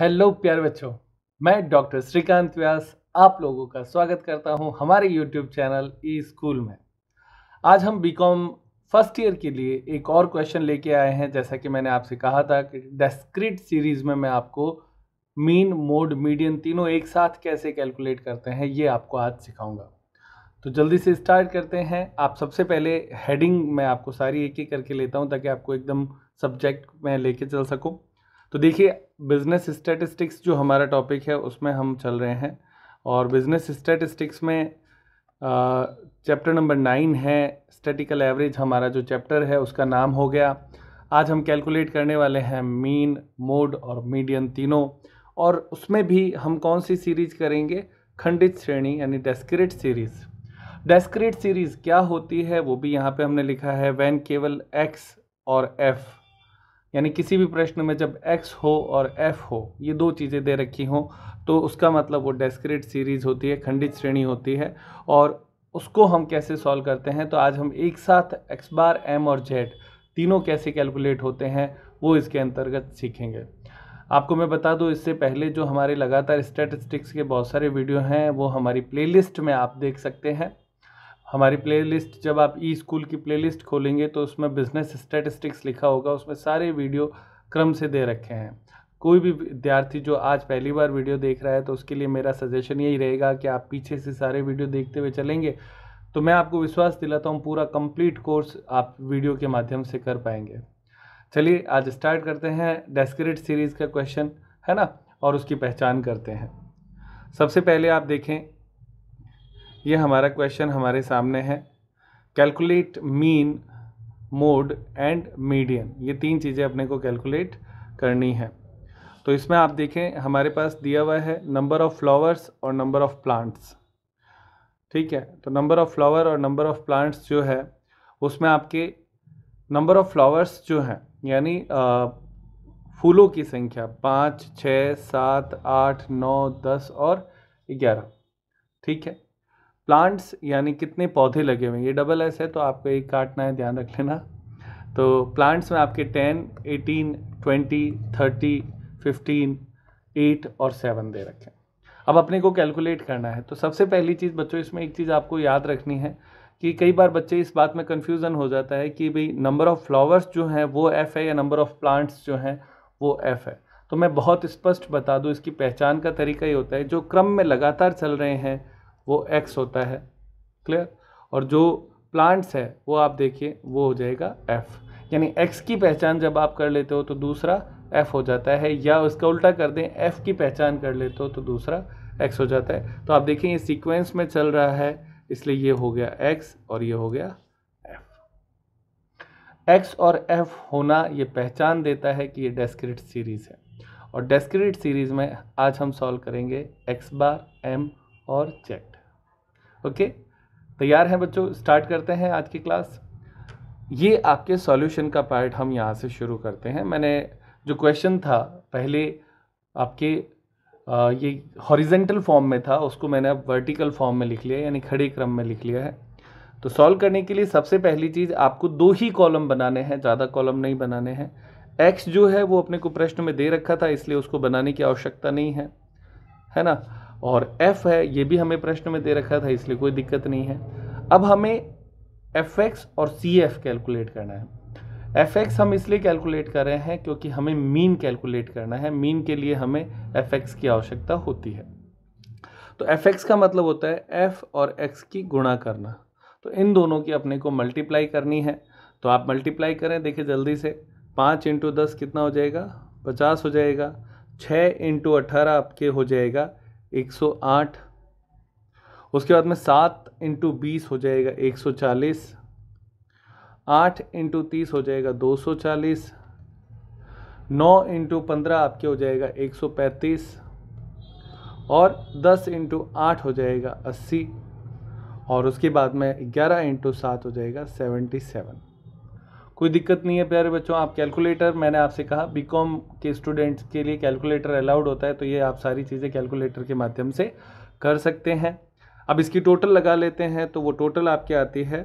hello प्यारे बच्चों मैं डॉक्टर श्रीकांत व्यास आप लोगों का स्वागत करता हूं हमारे यूट्यूब चैनल ई स्कूल में आज हम बीकॉम फर्स्ट ईयर के लिए एक और क्वेश्चन लेके आए हैं जैसा कि मैंने आपसे कहा था कि डेस्क्रिट सीरीज में मैं आपको मीन मोड मीडियन तीनों एक साथ कैसे कैलकुलेट करते हैं ये आपको आज सिखाऊंगा तो जल्दी से स्टार्ट करते हैं आप सबसे पहले हेडिंग मैं आपको सारी एक एक करके लेता हूँ ताकि आपको एकदम सब्जेक्ट में लेके चल सकूँ तो देखिए बिज़नेस स्टैटिस्टिक्स जो हमारा टॉपिक है उसमें हम चल रहे हैं और बिज़नेस स्टैटिस्टिक्स में चैप्टर नंबर नाइन है स्टैटिकल एवरेज हमारा जो चैप्टर है उसका नाम हो गया आज हम कैलकुलेट करने वाले हैं मीन मोड और मीडियन तीनों और उसमें भी हम कौन सी सीरीज करेंगे खंडित श्रेणी यानी डेस्क्रिट सीरीज़ डेस्क्रिट सीरीज़ क्या होती है वो भी यहाँ पे हमने लिखा है वैन केवल एक्स और एफ़ यानी किसी भी प्रश्न में जब x हो और f हो ये दो चीज़ें दे रखी हों तो उसका मतलब वो डेस्क्रिट सीरीज़ होती है खंडित श्रेणी होती है और उसको हम कैसे सॉल्व करते हैं तो आज हम एक साथ एक्स बार एम और जेड तीनों कैसे कैलकुलेट होते हैं वो इसके अंतर्गत सीखेंगे आपको मैं बता दूं इससे पहले जो हमारे लगातार स्टेटिस्टिक्स के बहुत सारे वीडियो हैं वो हमारी प्लेलिस्ट में आप देख सकते हैं हमारी प्लेलिस्ट जब आप ई स्कूल की प्लेलिस्ट खोलेंगे तो उसमें बिजनेस स्टैटिस्टिक्स लिखा होगा उसमें सारे वीडियो क्रम से दे रखे हैं कोई भी विद्यार्थी जो आज पहली बार वीडियो देख रहा है तो उसके लिए मेरा सजेशन यही रहेगा कि आप पीछे से सारे वीडियो देखते हुए चलेंगे तो मैं आपको विश्वास दिलाता हूँ पूरा कंप्लीट कोर्स आप वीडियो के माध्यम से कर पाएंगे चलिए आज स्टार्ट करते हैं डेस्क्रिट सीरीज़ का क्वेश्चन है ना और उसकी पहचान करते हैं सबसे पहले आप देखें ये हमारा क्वेश्चन हमारे सामने है calculate mean mode and median ये तीन चीज़ें अपने को कैलकुलेट करनी है तो इसमें आप देखें हमारे पास दिया हुआ है नंबर ऑफ़ फ्लावर्स और नंबर ऑफ़ प्लांट्स ठीक है तो नंबर ऑफ़ फ्लावर और नंबर ऑफ़ प्लांट्स जो है उसमें आपके नंबर ऑफ़ फ्लावर्स जो हैं यानी फूलों की संख्या पाँच छः सात आठ नौ दस और ग्यारह ठीक है प्लांट्स यानी कितने पौधे लगे हुए हैं ये डबल एस है तो आपको एक काटना है ध्यान रख लेना तो प्लांट्स में आपके ten eighteen twenty thirty fifteen eight और सेवन दे रखें अब अपने को कैलकुलेट करना है तो सबसे पहली चीज़ बच्चों इसमें एक चीज़ आपको याद रखनी है कि कई बार बच्चे इस बात में कन्फ्यूज़न हो जाता है कि भाई नंबर ऑफ़ फ्लावर्स जो हैं वो एफ़ है या नंबर ऑफ़ प्लांट्स जो हैं वो एफ़ है तो मैं बहुत स्पष्ट बता दूँ इसकी पहचान का तरीका ये होता है जो क्रम में लगातार चल रहे हैं वो एक्स होता है क्लियर और जो प्लांट्स है वो आप देखिए वो हो जाएगा एफ़ यानी एक्स की पहचान जब आप कर लेते हो तो दूसरा एफ हो जाता है या उसका उल्टा कर दें एफ की पहचान कर लेते हो तो दूसरा एक्स हो जाता है तो आप देखें ये सीक्वेंस में चल रहा है इसलिए ये हो गया एक्स और ये हो गया एफ एक्स और एफ होना ये पहचान देता है कि ये डेस्क्रिट सीरीज़ है और डेस्क्रिट सीरीज़ में आज हम सॉल्व करेंगे एक्स बार एम और जेड ओके तैयार हैं बच्चों स्टार्ट करते हैं आज की क्लास ये आपके सॉल्यूशन का पार्ट हम यहाँ से शुरू करते हैं मैंने जो क्वेश्चन था पहले आपके आ, ये हॉरिजेंटल फॉर्म में था उसको मैंने अब वर्टिकल फॉर्म में लिख लिया यानी खड़े क्रम में लिख लिया है तो सॉल्व करने के लिए सबसे पहली चीज़ आपको दो ही कॉलम बनाने हैं ज़्यादा कॉलम नहीं बनाने हैं एक्स जो है वो अपने को प्रश्न में दे रखा था इसलिए उसको बनाने की आवश्यकता नहीं है है ना और एफ़ है ये भी हमें प्रश्न में दे रखा था इसलिए कोई दिक्कत नहीं है अब हमें एफ एक्स और सी एफ कैलकुलेट करना है एफ एक्स हम इसलिए कैलकुलेट कर रहे हैं क्योंकि हमें मीन कैलकुलेट करना है मीन के लिए हमें एफ एक्स की आवश्यकता होती है तो एफ एक्स का मतलब होता है एफ और एक्स की गुणा करना तो इन दोनों की अपने को मल्टीप्लाई करनी है तो आप मल्टीप्लाई करें देखिए जल्दी से पाँच इंटू दस कितना हो जाएगा पचास हो जाएगा छः इंटू अट्ठारह आपके हो जाएगा 108 उसके बाद में सात इंटू बीस हो जाएगा 140 आठ इंटू तीस हो जाएगा 240 नौ इंटू पंद्रह आपके हो जाएगा 135 और 10 इंटू आठ हो जाएगा 80 और उसके बाद में 11 इंटू सात हो जाएगा 77 कोई दिक्कत नहीं है प्यारे बच्चों आप कैलकुलेटर मैंने आपसे कहा बीकॉम के स्टूडेंट्स के लिए कैलकुलेटर अलाउड होता है तो ये आप सारी चीज़ें कैलकुलेटर के माध्यम से कर सकते हैं अब इसकी टोटल लगा लेते हैं तो वो टोटल आपकी आती है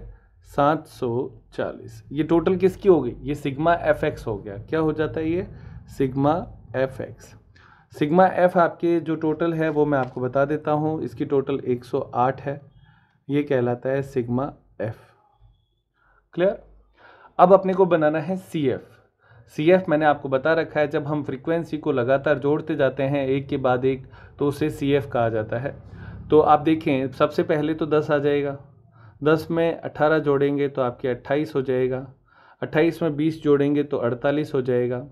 740 ये टोटल किसकी हो गई ये सिग्मा एफ एक्स हो गया क्या हो जाता है ये sigma F X sigma F आपके जो टोटल है वो मैं आपको बता देता हूँ इसकी टोटल 108 है ये कहलाता है सिग्मा एफ क्लियर अब अपने को बनाना है सी एफ सी एफ मैंने आपको बता रखा है जब हम फ्रीक्वेंसी को लगातार जोड़ते जाते हैं एक के बाद एक तो उसे सी एफ कहा जाता है तो आप देखें सबसे पहले तो दस आ जाएगा दस में अट्ठारह जोड़ेंगे तो आपके अट्ठाईस हो जाएगा अट्ठाईस में बीस जोड़ेंगे तो अड़तालीस हो जाएगा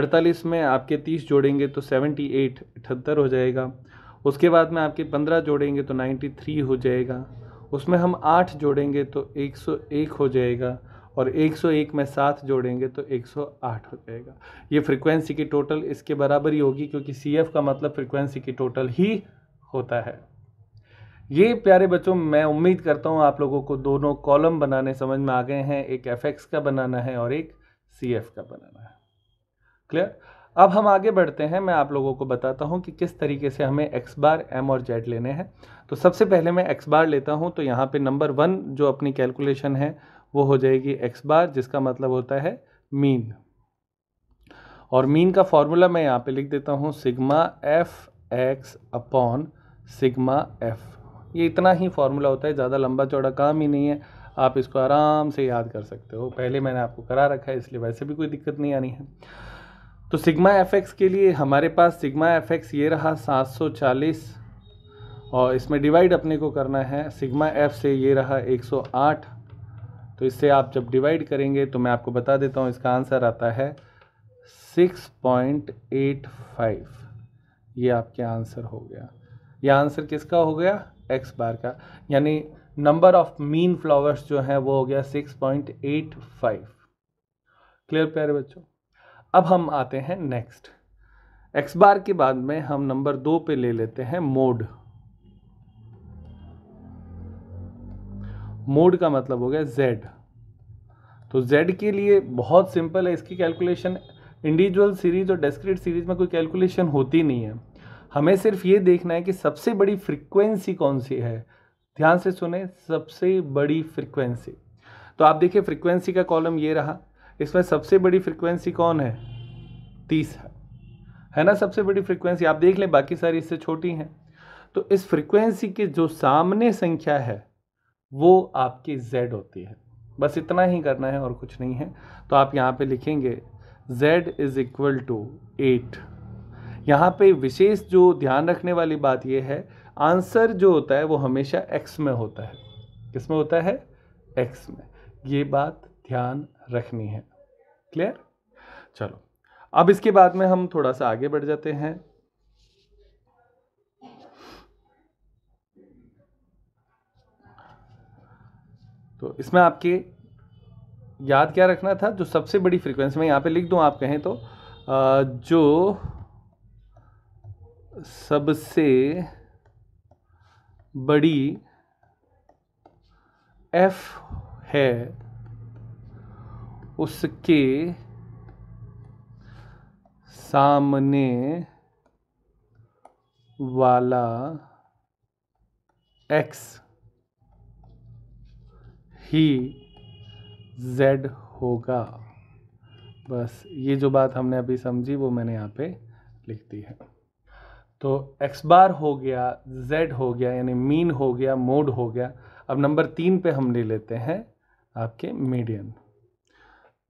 अड़तालीस में आपके तीस जोड़ेंगे तो सेवेंटी एट अठहत्तर हो जाएगा उसके बाद में आपके पंद्रह जोड़ेंगे तो नाइन्टी थ्री हो जाएगा उसमें हम आठ जोड़ेंगे तो एक सौ एक हो जाएगा और 101 में साथ जोड़ेंगे तो 108 हो जाएगा ये फ्रीक्वेंसी की टोटल इसके बराबर ही होगी क्योंकि सी का मतलब फ्रीक्वेंसी की टोटल ही होता है ये प्यारे बच्चों मैं उम्मीद करता हूँ आप लोगों को दोनों कॉलम बनाने समझ में आ गए हैं एक एफ का बनाना है और एक सी का बनाना है क्लियर अब हम आगे बढ़ते हैं मैं आप लोगों को बताता हूँ कि किस तरीके से हमें एक्स बार एम और जेड लेने हैं तो सबसे पहले मैं एक्स बार लेता हूँ तो यहाँ पे नंबर वन जो अपनी कैलकुलेशन है वो हो जाएगी एक्स बार जिसका मतलब होता है मीन और मीन का फॉर्मूला मैं यहाँ पे लिख देता हूँ sigma F X upon sigma F ये इतना ही फॉर्मूला होता है ज़्यादा लंबा चौड़ा काम ही नहीं है आप इसको आराम से याद कर सकते हो पहले मैंने आपको करा रखा है इसलिए वैसे भी कोई दिक्कत नहीं आनी है तो सिग्मा एफ एक्स के लिए हमारे पास सिग्मा एफ एक्स ये रहा सात सौ चालीस और इसमें डिवाइड अपने को करना है सिग्मा एफ से ये रहा एक सौ आठ तो इससे आप जब डिवाइड करेंगे तो मैं आपको बता देता हूँ इसका आंसर आता है सिक्स पॉइंट एट फाइव ये आपके आंसर हो गया यह आंसर किसका हो गया एक्स बार का यानी नंबर ऑफ मीन फ्लावर्स जो है वो हो गया six point eight five clear प्यारे बच्चों अब हम आते हैं नेक्स्ट एक्स बार के बाद में हम नंबर दो पे ले लेते हैं मोड मोड का मतलब हो गया जेड तो जेड के लिए बहुत सिंपल है इसकी कैलकुलेशन इंडिविजुअल सीरीज और डेस्क्रिट सीरीज में कोई कैलकुलेशन होती नहीं है हमें सिर्फ ये देखना है कि सबसे बड़ी फ्रिक्वेंसी कौन सी है ध्यान से सुने सबसे बड़ी फ्रिक्वेंसी तो आप देखिए फ्रिक्वेंसी का कॉलम ये रहा इसमें सबसे बड़ी फ्रिक्वेंसी कौन है तीस है है ना सबसे बड़ी फ्रिक्वेंसी आप देख लें बाकी सारी इससे छोटी हैं तो इस फ्रिक्वेंसी के जो सामने संख्या है वो आपकी जेड होती है बस इतना ही करना है और कुछ नहीं है तो आप यहाँ पे लिखेंगे z is equal to eight यहाँ पे विशेष जो ध्यान रखने वाली बात यह है आंसर जो होता है वो हमेशा x में होता है किस में होता है x में ये बात ध्यान रखनी है क्लियर चलो अब इसके बाद में हम थोड़ा सा आगे बढ़ जाते हैं तो इसमें आपके याद क्या रखना था जो सबसे बड़ी फ्रीक्वेंसी मैं यहाँ पे लिख दूँ आप कहें तो जो सबसे बड़ी एफ है उसके सामने वाला एक्स ही जेड होगा बस ये जो बात हमने अभी समझी वो मैंने यहाँ पे लिख दी है तो एक्स बार हो गया जेड हो गया यानी मीन हो गया मोड हो गया अब नंबर तीन पे हम ले लेते हैं आपके मीडियन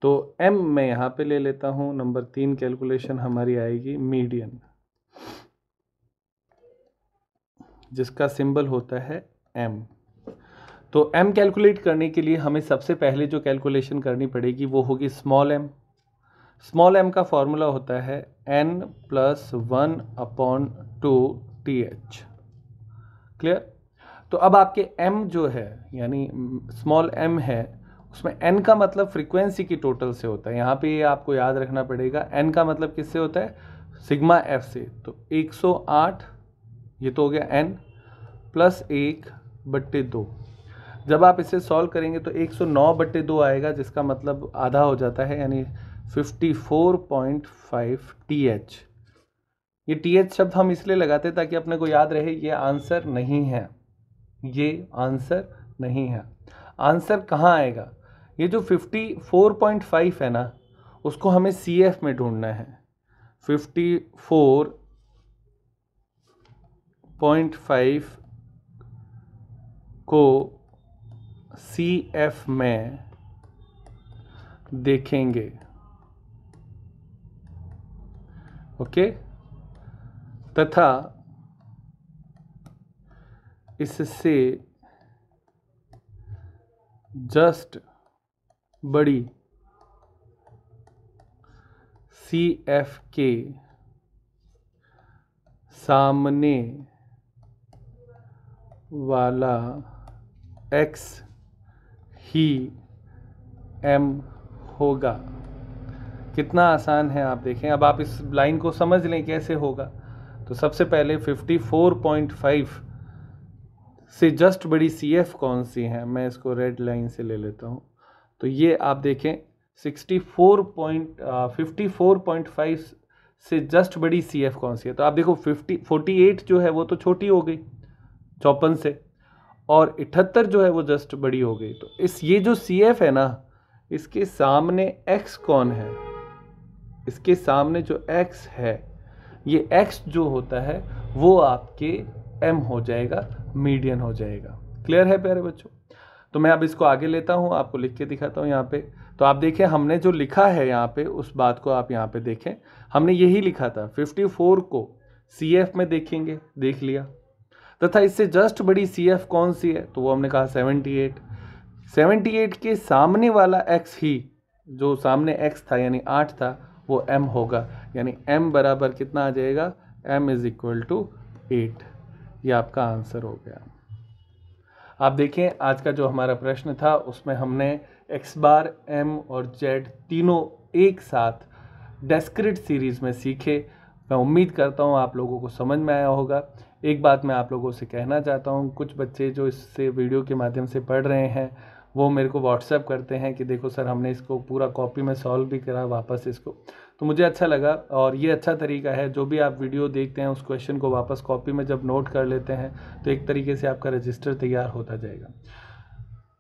तो एम मैं यहाँ पे ले लेता हूँ नंबर तीन कैलकुलेशन हमारी आएगी मीडियन जिसका सिंबल होता है एम तो एम कैलकुलेट करने के लिए हमें सबसे पहले जो कैलकुलेशन करनी पड़ेगी वो होगी स्मॉल एम स्मॉल एम का फॉर्मूला होता है N plus one upon two T H clear तो अब आपके एम जो है यानी स्मॉल एम है उसमें एन का मतलब फ्रीक्वेंसी की टोटल से होता है यहाँ पे ये आपको याद रखना पड़ेगा एन का मतलब किससे होता है सिग्मा एफ से तो 108 ये तो हो गया एन प्लस एक बट्टे दो जब आप इसे सॉल्व करेंगे तो 109 सौ नौ बटे दो आएगा जिसका मतलब आधा हो जाता है यानी 54.5 एच ये एच शब्द हम इसलिए लगाते ताकि अपने को याद रहे ये आंसर नहीं है ये आंसर नहीं है आंसर कहाँ आएगा ये जो 54.5 है ना उसको हमें सी एफ में ढूंढना है 54.5 को सी एफ में देखेंगे ओके तथा इससे जस्ट बड़ी सी एफ के सामने वाला एक्स ही एम होगा कितना आसान है आप देखें अब आप इस लाइन को समझ लें कैसे होगा तो सबसे पहले 54.5 से जस्ट बड़ी सी एफ कौन सी है मैं इसको रेड लाइन से ले लेता हूँ तो ये आप देखें 64.54.5 से जस्ट बड़ी सी एफ कौन सी है तो आप देखो 50 48 जो है वो तो छोटी हो गई चौपन से और इठहत्तर जो है वो जस्ट बड़ी हो गई तो इस ये जो सी एफ है ना इसके सामने एक्स कौन है इसके सामने जो एक्स है ये एक्स जो होता है वो आपके एम हो जाएगा मीडियन हो जाएगा क्लियर है प्यारे बच्चों तो मैं अब इसको आगे लेता हूँ आपको लिख के दिखाता हूँ यहाँ पे तो आप देखें हमने जो लिखा है यहाँ पे उस बात को आप यहाँ पे देखें हमने यही लिखा था 54 को सी एफ में देखेंगे देख लिया तथा इससे जस्ट बड़ी सी एफ कौन सी है तो वो हमने कहा सेवेंटी एट सेवेंटी एट के सामने वाला एक्स ही जो सामने एक्स था यानी आठ था वो एम होगा यानी एम बराबर कितना आ जाएगा M is equal to eight ये आपका आंसर हो गया आप देखें आज का जो हमारा प्रश्न था उसमें हमने एक्स बार एम और जेड तीनों एक साथ डेस्क्रिट सीरीज़ में सीखे मैं उम्मीद करता हूँ आप लोगों को समझ में आया होगा एक बात मैं आप लोगों से कहना चाहता हूँ कुछ बच्चे जो इससे वीडियो के माध्यम से पढ़ रहे हैं वो मेरे को व्हाट्सएप करते हैं कि देखो सर हमने इसको पूरा कॉपी में सॉल्व भी करा वापस इसको तो मुझे अच्छा लगा और ये अच्छा तरीका है जो भी आप वीडियो देखते हैं उस क्वेश्चन को वापस कॉपी में जब नोट कर लेते हैं तो एक तरीके से आपका रजिस्टर तैयार होता जाएगा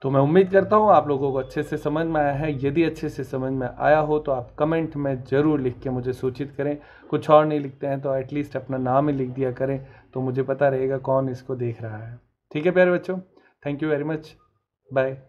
तो मैं उम्मीद करता हूँ आप लोगों को अच्छे से समझ में आया है यदि अच्छे से समझ में आया हो तो आप कमेंट में ज़रूर लिख के मुझे सूचित करें कुछ और नहीं लिखते हैं तो एटलीस्ट अपना नाम ही लिख दिया करें तो मुझे पता रहेगा कौन इसको देख रहा है ठीक है प्यारे बच्चों thank you very much bye